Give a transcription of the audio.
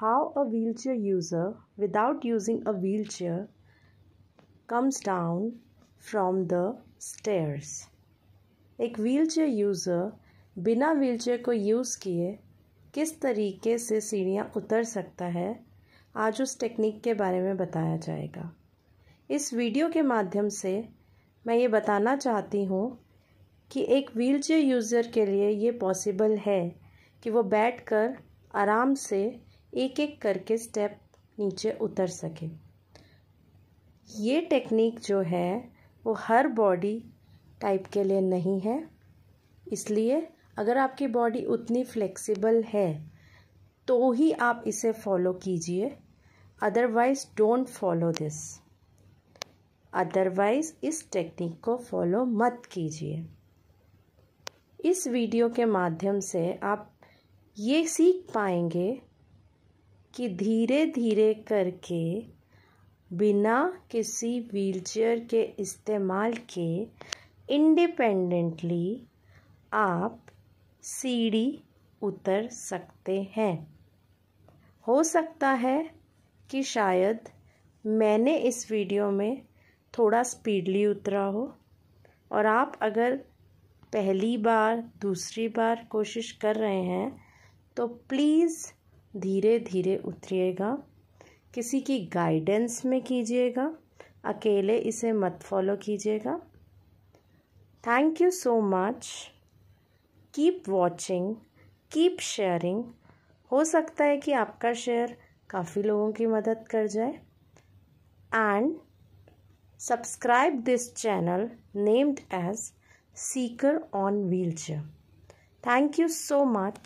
how a wheelchair user without using a wheelchair comes down from the stairs एक wheelchair user बिना wheelchair को use किए किस तरीके से सीढ़ियाँ उतर सकता है आज उस टेक्निक के बारे में बताया जाएगा इस वीडियो के माध्यम से मैं ये बताना चाहती हूँ कि एक व्हीलचेयर यूज़र के लिए ये पॉसिबल है कि वो बैठकर आराम से एक एक करके स्टेप नीचे उतर सके ये टेक्निक जो है वो हर बॉडी टाइप के लिए नहीं है इसलिए अगर आपकी बॉडी उतनी फ्लेक्सिबल है तो ही आप इसे फॉलो कीजिए otherwise don't follow this otherwise इस टेक्निक को फॉलो मत कीजिए इस वीडियो के माध्यम से आप ये सीख पाएंगे कि धीरे धीरे करके बिना किसी व्हीलचेयर के इस्तेमाल के इंडिपेंडेंटली आप सीढ़ी उतर सकते हैं हो सकता है कि शायद मैंने इस वीडियो में थोड़ा स्पीडली उतरा हो और आप अगर पहली बार दूसरी बार कोशिश कर रहे हैं तो प्लीज़ धीरे धीरे उतरिएगा किसी की गाइडेंस में कीजिएगा अकेले इसे मत फॉलो कीजिएगा thank you so much keep watching keep sharing हो सकता है कि आपका शेयर काफ़ी लोगों की मदद कर जाए and subscribe this channel named as seeker on wheelchair thank you so much